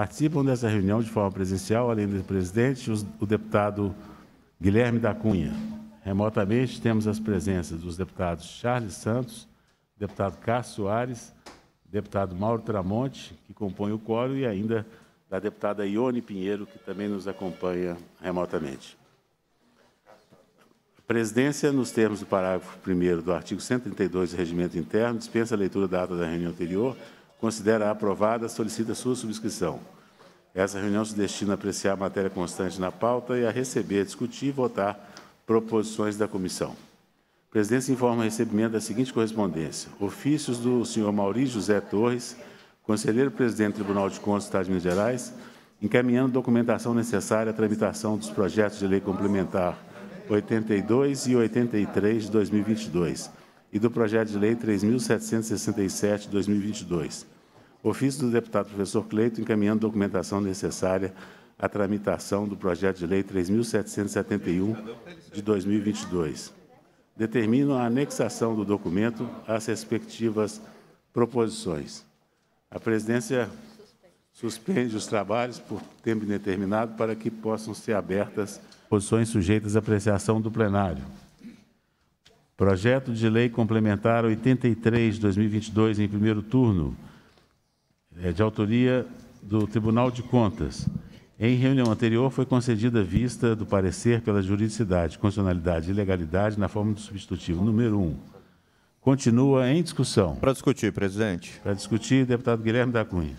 Participam dessa reunião de forma presencial, além do presidente, o deputado Guilherme da Cunha. Remotamente, temos as presenças dos deputados Charles Santos, deputado Cássio Soares, deputado Mauro Tramonte, que compõe o quórum, e ainda da deputada Ione Pinheiro, que também nos acompanha remotamente. A presidência, nos termos do parágrafo 1 do artigo 132 do Regimento Interno, dispensa a leitura da ata da reunião anterior, considera aprovada, solicita sua subscrição. Essa reunião se destina a apreciar a matéria constante na pauta e a receber, discutir e votar proposições da comissão. A presidência informa o recebimento da seguinte correspondência. Ofícios do senhor Maurício José Torres, conselheiro-presidente do Tribunal de Contas do Estado de Minas Gerais, encaminhando documentação necessária à tramitação dos projetos de lei complementar 82 e 83 de 2022, e do projeto de lei 3767/2022. Ofício do deputado professor Cleito encaminhando documentação necessária à tramitação do projeto de lei 3771 de 2022. Determino a anexação do documento às respectivas proposições. A presidência suspende os trabalhos por tempo indeterminado para que possam ser abertas posições sujeitas à apreciação do plenário. Projeto de Lei Complementar 83, 2022, em primeiro turno, é de autoria do Tribunal de Contas. Em reunião anterior, foi concedida vista do parecer pela juridicidade, constitucionalidade e legalidade na forma do substitutivo número 1. Continua em discussão. Para discutir, presidente. Para discutir, deputado Guilherme da Cunha.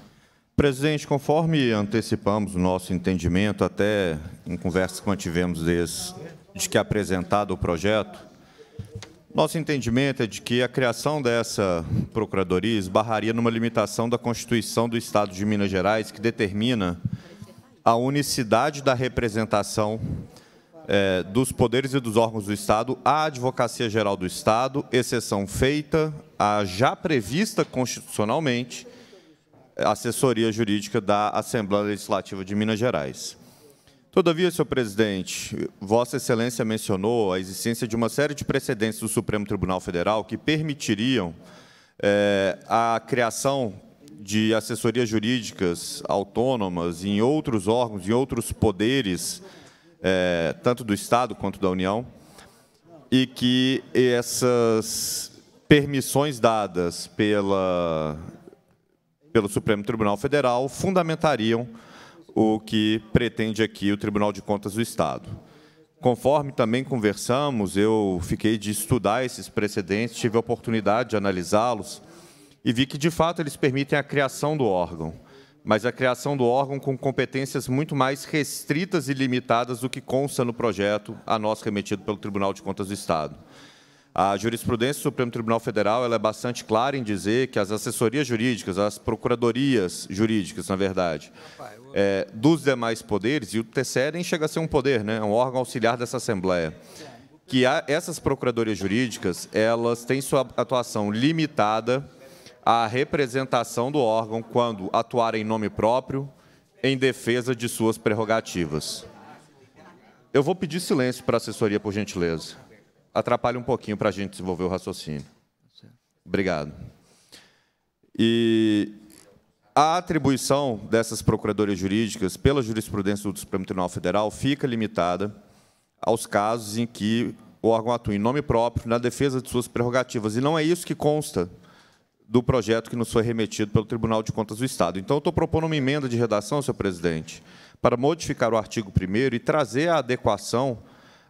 Presidente, conforme antecipamos o nosso entendimento, até em conversas que mantivemos desde de que apresentado o projeto, nosso entendimento é de que a criação dessa procuradoria esbarraria numa limitação da Constituição do Estado de Minas Gerais, que determina a unicidade da representação é, dos poderes e dos órgãos do Estado à Advocacia Geral do Estado, exceção feita à já prevista constitucionalmente assessoria jurídica da Assembleia Legislativa de Minas Gerais. Todavia, senhor presidente, Vossa Excelência mencionou a existência de uma série de precedentes do Supremo Tribunal Federal que permitiriam é, a criação de assessorias jurídicas autônomas em outros órgãos, em outros poderes, é, tanto do Estado quanto da União, e que essas permissões dadas pela, pelo Supremo Tribunal Federal fundamentariam o que pretende aqui o Tribunal de Contas do Estado. Conforme também conversamos, eu fiquei de estudar esses precedentes, tive a oportunidade de analisá-los e vi que, de fato, eles permitem a criação do órgão, mas a criação do órgão com competências muito mais restritas e limitadas do que consta no projeto a nós remetido pelo Tribunal de Contas do Estado. A jurisprudência do Supremo Tribunal Federal é bastante clara em dizer que as assessorias jurídicas, as procuradorias jurídicas, na verdade, é, dos demais poderes, e o TCE nem chega a ser um poder, né? é um órgão auxiliar dessa Assembleia, que essas procuradorias jurídicas elas têm sua atuação limitada à representação do órgão quando atuar em nome próprio, em defesa de suas prerrogativas. Eu vou pedir silêncio para a assessoria, por gentileza atrapalha um pouquinho para a gente desenvolver o raciocínio. Obrigado. E a atribuição dessas procuradorias jurídicas pela jurisprudência do Supremo Tribunal Federal fica limitada aos casos em que o órgão atua em nome próprio na defesa de suas prerrogativas. E não é isso que consta do projeto que nos foi remetido pelo Tribunal de Contas do Estado. Então, estou propondo uma emenda de redação, senhor presidente, para modificar o artigo 1 e trazer a adequação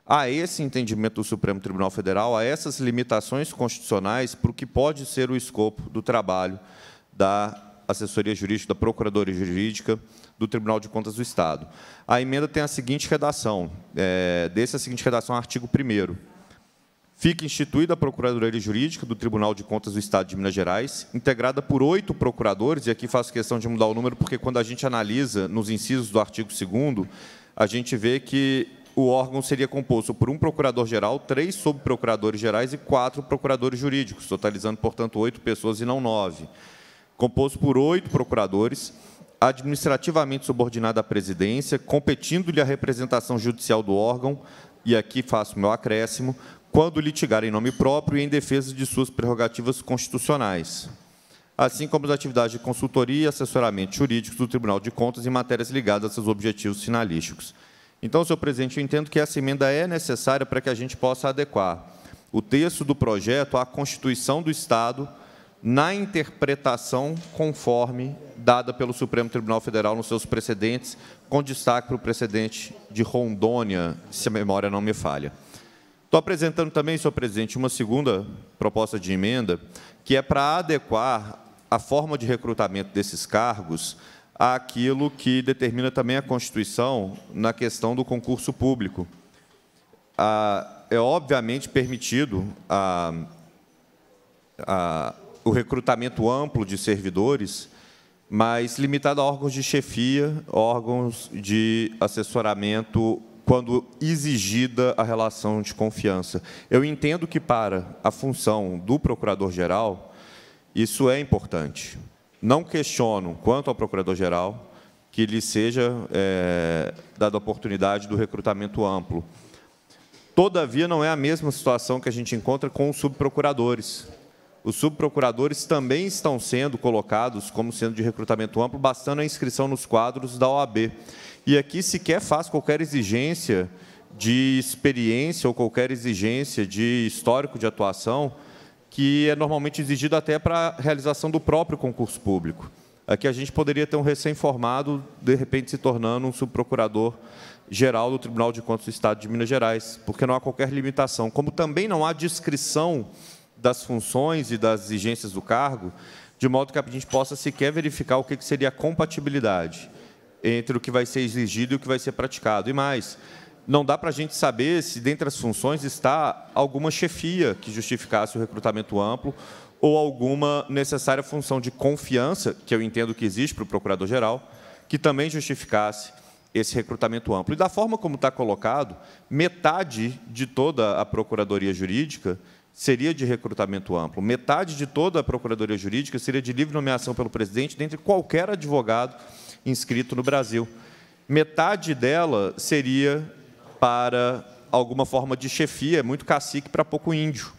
a esse entendimento do Supremo Tribunal Federal, a essas limitações constitucionais para o que pode ser o escopo do trabalho da assessoria jurídica, da Procuradoria Jurídica do Tribunal de Contas do Estado. A emenda tem a seguinte redação, é, desse a seguinte redação, artigo 1 Fica instituída a Procuradoria Jurídica do Tribunal de Contas do Estado de Minas Gerais, integrada por oito procuradores, e aqui faço questão de mudar o número, porque quando a gente analisa nos incisos do artigo 2 a gente vê que o órgão seria composto por um procurador-geral, três subprocuradores-gerais e quatro procuradores jurídicos, totalizando, portanto, oito pessoas e não nove. Composto por oito procuradores, administrativamente subordinado à presidência, competindo-lhe a representação judicial do órgão, e aqui faço meu acréscimo, quando litigar em nome próprio e em defesa de suas prerrogativas constitucionais, assim como as atividades de consultoria e assessoramento jurídico do Tribunal de Contas em matérias ligadas a seus objetivos finalísticos. Então, senhor presidente, eu entendo que essa emenda é necessária para que a gente possa adequar o texto do projeto à Constituição do Estado na interpretação conforme dada pelo Supremo Tribunal Federal nos seus precedentes, com destaque para o precedente de Rondônia, se a memória não me falha. Estou apresentando também, senhor presidente, uma segunda proposta de emenda, que é para adequar a forma de recrutamento desses cargos àquilo que determina também a Constituição na questão do concurso público. Ah, é obviamente permitido a, ah, a, ah, o recrutamento amplo de servidores, mas limitado a órgãos de chefia, órgãos de assessoramento quando exigida a relação de confiança. Eu entendo que, para a função do procurador-geral, isso é importante, não questiono, quanto ao Procurador-Geral, que lhe seja é, dada a oportunidade do recrutamento amplo. Todavia, não é a mesma situação que a gente encontra com os subprocuradores. Os subprocuradores também estão sendo colocados como sendo de recrutamento amplo, bastando a inscrição nos quadros da OAB. E aqui sequer faz qualquer exigência de experiência ou qualquer exigência de histórico de atuação que é normalmente exigido até para a realização do próprio concurso público. Aqui a gente poderia ter um recém-formado, de repente, se tornando um subprocurador geral do Tribunal de Contas do Estado de Minas Gerais, porque não há qualquer limitação. Como também não há descrição das funções e das exigências do cargo, de modo que a gente possa sequer verificar o que seria a compatibilidade entre o que vai ser exigido e o que vai ser praticado. E mais, não dá para a gente saber se dentre as funções está alguma chefia que justificasse o recrutamento amplo ou alguma necessária função de confiança, que eu entendo que existe para o procurador-geral, que também justificasse esse recrutamento amplo. E da forma como está colocado, metade de toda a procuradoria jurídica seria de recrutamento amplo. Metade de toda a Procuradoria Jurídica seria de livre nomeação pelo presidente, dentre qualquer advogado inscrito no Brasil. Metade dela seria para alguma forma de chefia, é muito cacique para pouco índio.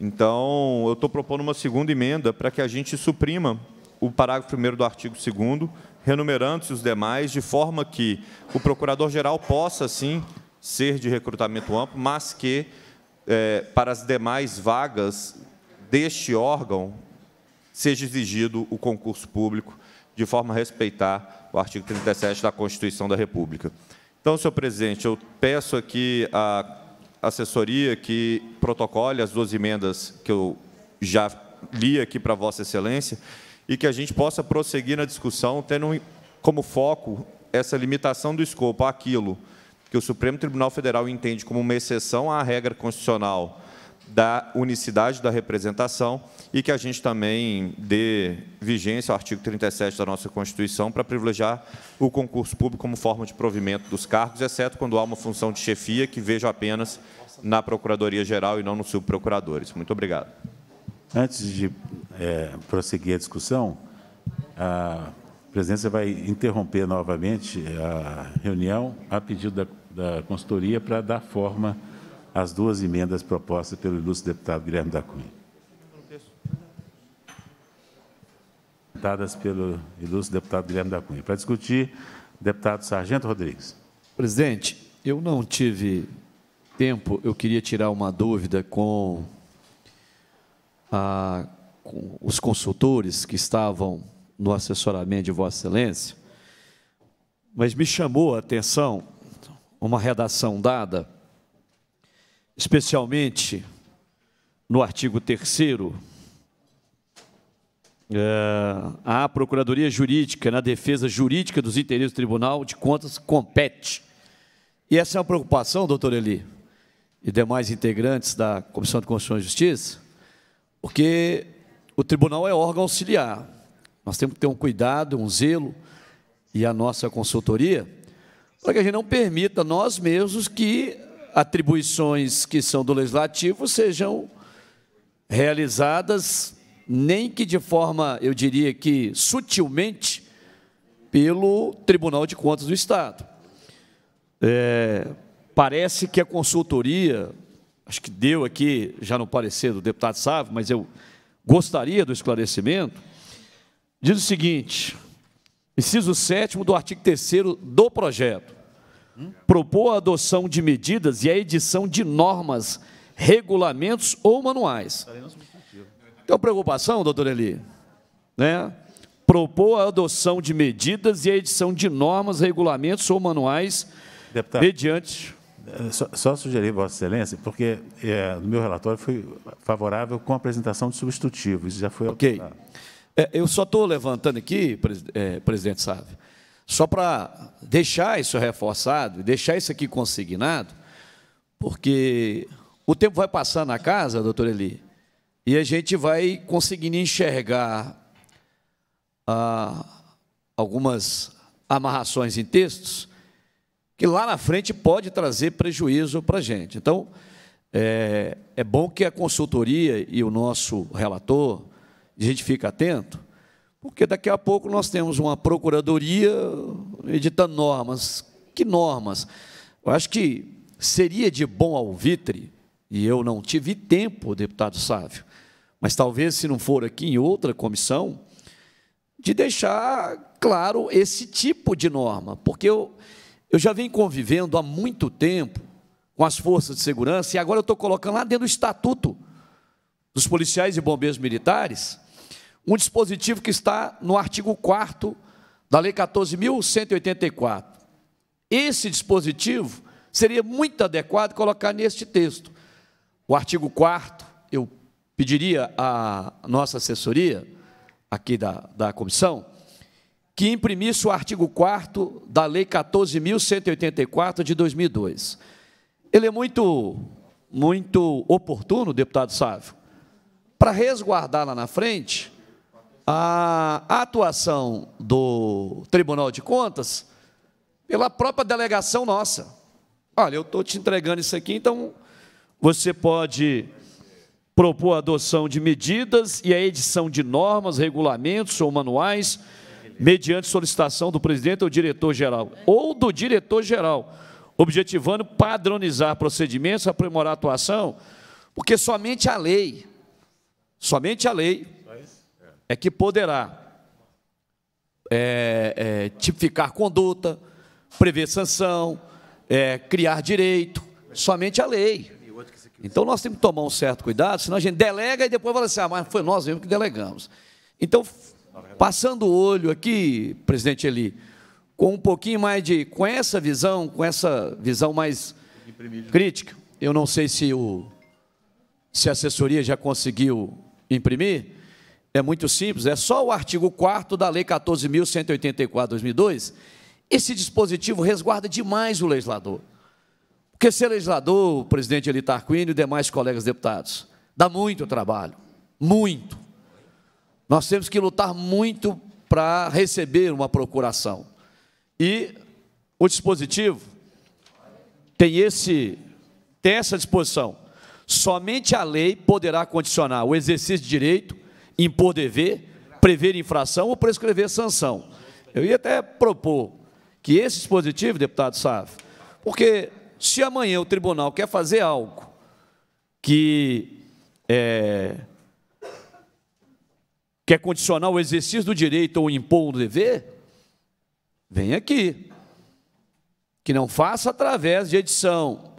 Então, eu estou propondo uma segunda emenda para que a gente suprima o parágrafo 1 do artigo 2 renumerando-se os demais, de forma que o procurador-geral possa, sim, ser de recrutamento amplo, mas que, é, para as demais vagas deste órgão, seja exigido o concurso público, de forma a respeitar o artigo 37 da Constituição da República. Então, senhor presidente, eu peço aqui à assessoria que protocole as duas emendas que eu já li aqui para Vossa Excelência e que a gente possa prosseguir na discussão, tendo como foco essa limitação do escopo àquilo que o Supremo Tribunal Federal entende como uma exceção à regra constitucional da unicidade da representação e que a gente também dê vigência ao artigo 37 da nossa Constituição para privilegiar o concurso público como forma de provimento dos cargos, exceto quando há uma função de chefia que vejo apenas na Procuradoria-Geral e não nos subprocuradores. Muito obrigado. Antes de é, prosseguir a discussão, a presidência vai interromper novamente a reunião a pedido da, da consultoria para dar forma as duas emendas propostas pelo ilustre deputado Guilherme da Cunha. Dadas pelo ilustre deputado Guilherme da Cunha. Para discutir, deputado Sargento Rodrigues. Presidente, eu não tive tempo, eu queria tirar uma dúvida com, a, ah, com os consultores que estavam no assessoramento de Vossa Excelência, mas me chamou a atenção uma redação dada especialmente no artigo 3 é, a Procuradoria Jurídica, na defesa jurídica dos interesses do Tribunal de Contas, compete. E essa é uma preocupação, doutor Eli, e demais integrantes da Comissão de Constituição e Justiça, porque o Tribunal é órgão auxiliar. Nós temos que ter um cuidado, um zelo, e a nossa consultoria, para que a gente não permita nós mesmos que atribuições que são do legislativo sejam realizadas, nem que de forma, eu diria que sutilmente, pelo Tribunal de Contas do Estado. É, parece que a consultoria, acho que deu aqui já no parecer do deputado Sávio, mas eu gostaria do esclarecimento, diz o seguinte, inciso 7 do artigo 3 do projeto propor a adoção de medidas e a edição de normas, regulamentos ou manuais. Então, preocupação, doutor Eli, né? propor a adoção de medidas e a edição de normas, regulamentos ou manuais Deputado, mediante... Eh, só, só sugerir, Vossa Excelência, porque é, no meu relatório foi favorável com a apresentação de substitutivos, já foi... Ok. É, eu só estou levantando aqui, presidente Sávio, só para deixar isso reforçado, deixar isso aqui consignado, porque o tempo vai passar na casa, doutor Eli, e a gente vai conseguindo enxergar ah, algumas amarrações em textos que lá na frente pode trazer prejuízo para a gente. Então, é, é bom que a consultoria e o nosso relator, a gente fica atento, porque daqui a pouco nós temos uma procuradoria editando normas. Que normas? Eu acho que seria de bom alvitre, e eu não tive tempo, deputado Sávio, mas talvez se não for aqui em outra comissão, de deixar claro esse tipo de norma, porque eu, eu já venho convivendo há muito tempo com as forças de segurança e agora eu estou colocando lá dentro do estatuto dos policiais e bombeiros militares um dispositivo que está no artigo 4 da Lei 14.184. Esse dispositivo seria muito adequado colocar neste texto. O artigo 4 eu pediria à nossa assessoria, aqui da, da comissão, que imprimisse o artigo 4 da Lei 14.184 de 2002. Ele é muito, muito oportuno, deputado Sávio, para resguardar lá na frente a atuação do Tribunal de Contas pela própria delegação nossa. Olha, eu estou te entregando isso aqui, então você pode propor a adoção de medidas e a edição de normas, regulamentos ou manuais, mediante solicitação do presidente ou diretor-geral, ou do diretor-geral, objetivando padronizar procedimentos, aprimorar a atuação, porque somente a lei, somente a lei é que poderá é, é, tipificar conduta, prever sanção, é, criar direito, somente a lei. Então nós temos que tomar um certo cuidado, senão a gente delega e depois fala assim, ah, mas foi nós mesmo que delegamos. Então, passando o olho aqui, presidente Eli, com um pouquinho mais de, com essa visão, com essa visão mais crítica, eu não sei se o se a assessoria já conseguiu imprimir, é muito simples, é só o artigo 4 da Lei 14.184-2002. Esse dispositivo resguarda demais o legislador. Porque ser legislador, o presidente Elitar Tarquínio e demais colegas deputados, dá muito trabalho, muito. Nós temos que lutar muito para receber uma procuração. E o dispositivo tem, esse, tem essa disposição. Somente a lei poderá condicionar o exercício de direito impor dever, prever infração ou prescrever sanção. Eu ia até propor que esse dispositivo, deputado Saf, porque se amanhã o tribunal quer fazer algo que é, quer condicionar o exercício do direito ou impor um dever, vem aqui. Que não faça através de edição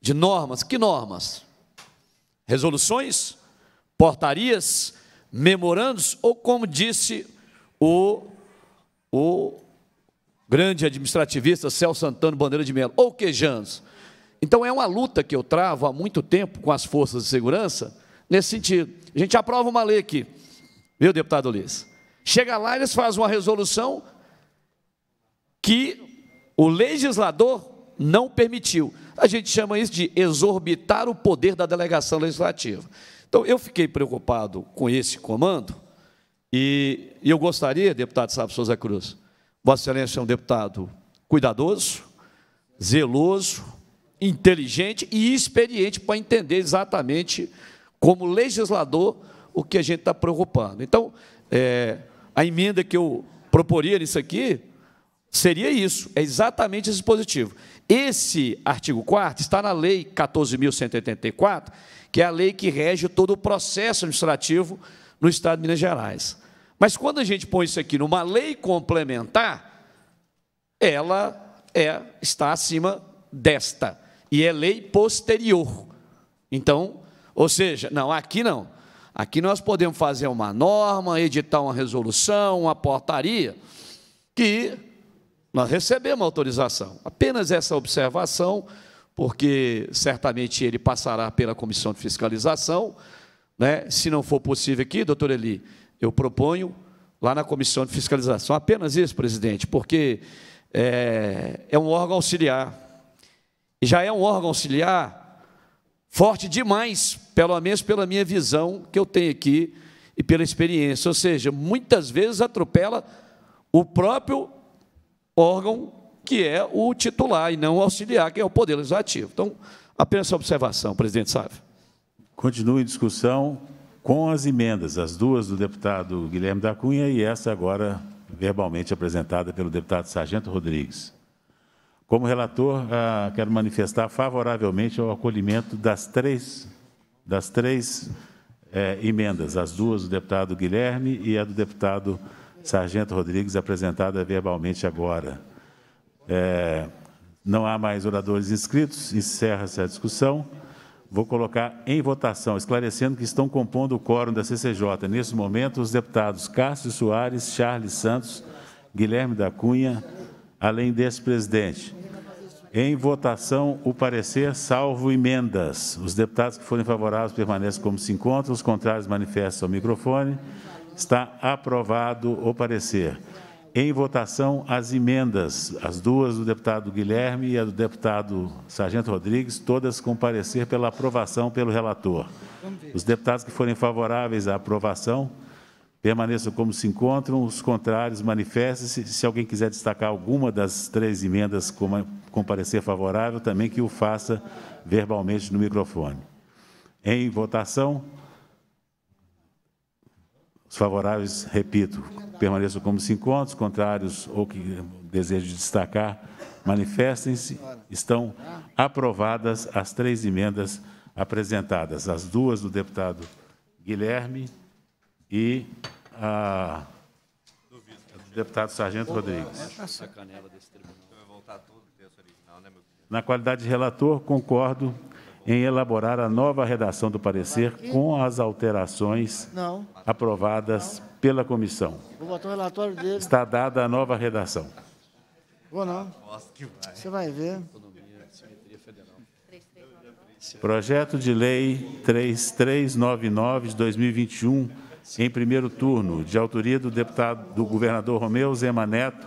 de normas. Que normas? Resoluções? Portarias? memorandos, ou como disse o, o grande administrativista Celso Santano Bandeira de Mello, ou quejandos. Então é uma luta que eu travo há muito tempo com as forças de segurança nesse sentido. A gente aprova uma lei aqui, viu, deputado Liz? Chega lá, eles fazem uma resolução que o legislador não permitiu. A gente chama isso de exorbitar o poder da delegação legislativa. Então, eu fiquei preocupado com esse comando e, eu gostaria, deputado Sábio Souza Cruz, Vossa Excelência é um deputado cuidadoso, zeloso, inteligente e experiente para entender exatamente, como legislador, o que a gente está preocupando. Então, é, a emenda que eu proporia nisso aqui seria isso, é exatamente esse dispositivo. Esse artigo 4 está na Lei 14.184, que é a lei que rege todo o processo administrativo no Estado de Minas Gerais. Mas quando a gente põe isso aqui numa lei complementar, ela é, está acima desta. E é lei posterior. Então, ou seja, não, aqui não. Aqui nós podemos fazer uma norma, editar uma resolução, uma portaria, que nós recebemos autorização. Apenas essa observação, porque certamente ele passará pela comissão de fiscalização. Né? Se não for possível aqui, doutor Eli, eu proponho lá na comissão de fiscalização. Apenas isso, presidente, porque é, é um órgão auxiliar. E já é um órgão auxiliar forte demais, pelo menos pela minha visão que eu tenho aqui e pela experiência. Ou seja, muitas vezes atropela o próprio órgão que é o titular e não o auxiliar, que é o Poder Legislativo. Então, apenas essa observação, presidente Sávio. Continua em discussão com as emendas, as duas do deputado Guilherme da Cunha e essa agora verbalmente apresentada pelo deputado Sargento Rodrigues. Como relator, ah, quero manifestar favoravelmente o acolhimento das três, das três é, emendas, as duas do deputado Guilherme e a do deputado Sargento Rodrigues, apresentada verbalmente agora. É, não há mais oradores inscritos, encerra-se a discussão. Vou colocar em votação, esclarecendo que estão compondo o quórum da CCJ. Nesse momento, os deputados Cássio Soares, Charles Santos, Guilherme da Cunha, além desse presidente. Em votação, o parecer, salvo emendas. Os deputados que forem favoráveis permanecem como se encontram, os contrários manifestam ao microfone. Está aprovado o parecer. Em votação, as emendas, as duas do deputado Guilherme e a do deputado Sargento Rodrigues, todas com parecer pela aprovação pelo relator. Os deputados que forem favoráveis à aprovação, permaneçam como se encontram, os contrários manifestem-se. Se alguém quiser destacar alguma das três emendas com, com parecer favorável, também que o faça verbalmente no microfone. Em votação, os favoráveis, repito, permaneçam como se encontram, os contrários ou que desejo destacar, manifestem-se. Estão aprovadas as três emendas apresentadas, as duas do deputado Guilherme e a Deputado Sargento Rodrigues. Né, Na qualidade de relator, concordo em elaborar a nova redação do parecer com as alterações não. aprovadas não. pela comissão. Vou botar o relatório dele. Está dada a nova redação. Vou não. Você vai ver. Projeto de Lei 3399 de 2021 em primeiro turno, de autoria do deputado do governador Romeu Zema Neto,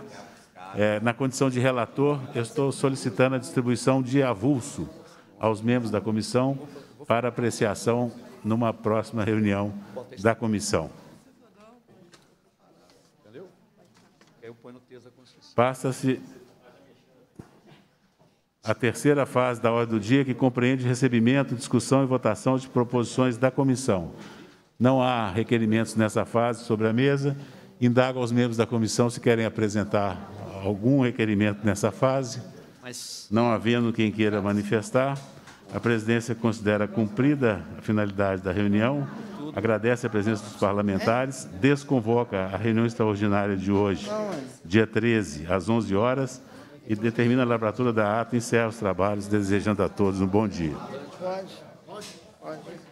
é, na condição de relator, eu estou solicitando a distribuição de avulso aos membros da comissão para apreciação numa próxima reunião da comissão. Passa-se a terceira fase da ordem do dia, que compreende recebimento, discussão e votação de proposições da comissão. Não há requerimentos nessa fase sobre a mesa. Indago aos membros da comissão se querem apresentar algum requerimento nessa fase. Não havendo quem queira manifestar, a presidência considera cumprida a finalidade da reunião, agradece a presença dos parlamentares, desconvoca a reunião extraordinária de hoje, dia 13, às 11 horas, e determina a laboratória da ata e encerra os trabalhos, desejando a todos um bom dia. Pode, pode, pode.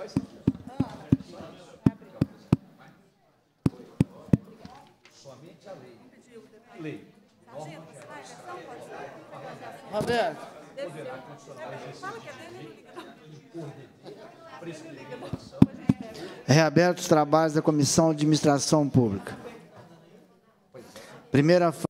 só isso aqui. Somente a lei. Lei. Roberto. Reaberto os trabalhos da Comissão de Administração Pública. Primeira